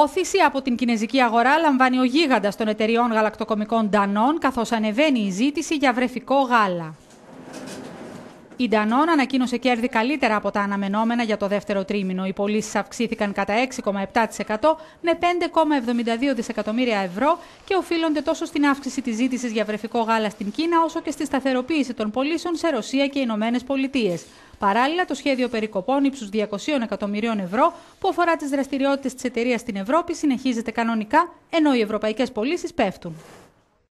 όθηση από την κινέζικη αγορά λαμβάνει ο γίγαντας των εταιριών γαλακτοκομικών Danone, καθώς ανεβαίνει η ζήτηση για βρεφικό γάλα. Η Ντανών ανακοίνωσε κέρδη καλύτερα από τα αναμενόμενα για το δεύτερο τρίμηνο. Οι πωλήσεις αυξήθηκαν κατά 6,7% με 5,72 δισεκατομμύρια ευρώ και οφείλονται τόσο στην αύξηση της ζήτησης για βρεφικό γάλα στην Κίνα, όσο και στη σταθεροποίηση των πωλήσεων σε Ρωσία και Ηνωμένες Πολιτείες. Παράλληλα, το σχέδιο περικοπών ύψους 200 εκατομμυρίων ευρώ που αφορά τις δραστηριότητες της εταιρείας στην Ευρώπη συνεχίζεται κανονικά, ενώ οι ευρωπαϊκές πωλήσεις πέφτουν.